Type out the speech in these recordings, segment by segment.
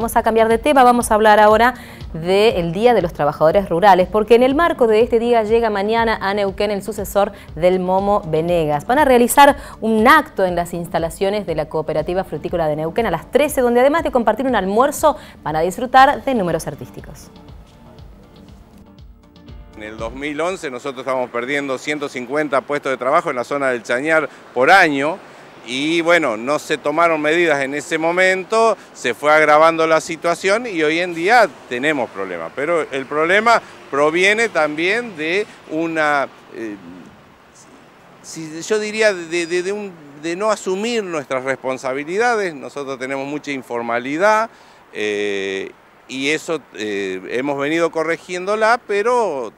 Vamos a cambiar de tema, vamos a hablar ahora del Día de los Trabajadores Rurales, porque en el marco de este día llega mañana a Neuquén el sucesor del Momo Venegas. Van a realizar un acto en las instalaciones de la Cooperativa Frutícola de Neuquén a las 13, donde además de compartir un almuerzo, van a disfrutar de números artísticos. En el 2011 nosotros estábamos perdiendo 150 puestos de trabajo en la zona del Chañar por año, y bueno, no se tomaron medidas en ese momento, se fue agravando la situación y hoy en día tenemos problemas. Pero el problema proviene también de una, eh, si, yo diría, de, no asumir nuestras responsabilidades. Nosotros tenemos mucha informalidad. Eh, y eso eh, hemos venido corrigiéndola, pero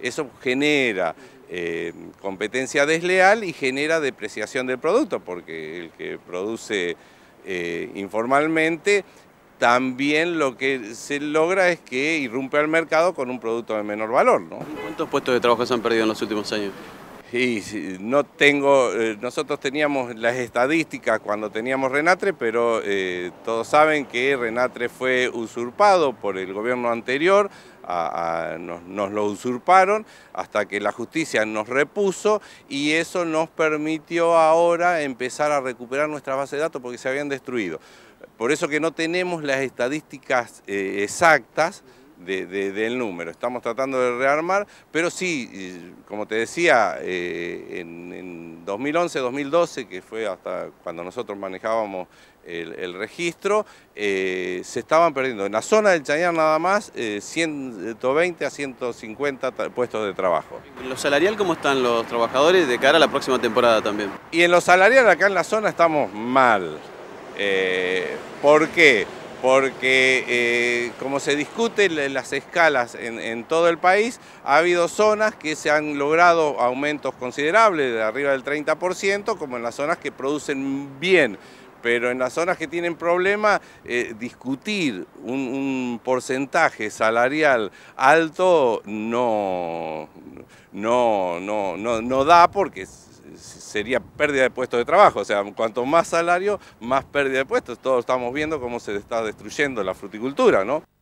eso genera Em, competencia desleal y genera depreciación del producto, porque el que produce eh, informalmente también lo que se logra es que irrumpe al mercado con un producto de menor valor. ¿Cuántos puestos de trabajo se han perdido en los últimos años? Y no tengo, eh, nosotros teníamos las estadísticas cuando teníamos Renatre, pero eh, todos saben que Renatre fue usurpado por el gobierno anterior, nos, lo usurparon hasta que la justicia nos repuso y eso nos permitió ahora empezar a recuperar nuestra base de datos porque se habían destruido. Por eso que no tenemos las estadísticas eh, exactas, del número. Estamos tratando de rearmar, pero sí, como te decía, eh, en, 2011, 2012, que fue hasta cuando nosotros manejábamos el, registro, eh, se estaban perdiendo en la zona del Chañar nada más 120 eh, a 150 puestos de trabajo. ¿En lo salarial cómo están los trabajadores de cara a la próxima temporada también? Y en lo salarial acá en la zona estamos mal. ¿Por qué? porque eh, como se discuten las escalas en, todo el país, ha habido zonas que se han logrado aumentos considerables, de arriba del 30%, como en las zonas que producen bien. Pero en las zonas que tienen problemas, eh, discutir un, porcentaje salarial alto no, no, no, no da porque sería pérdida de puestos de trabajo. O sea, cuanto más salario, más pérdida de puestos. Todos estamos viendo cómo se está destruyendo la fruticultura, ¿no?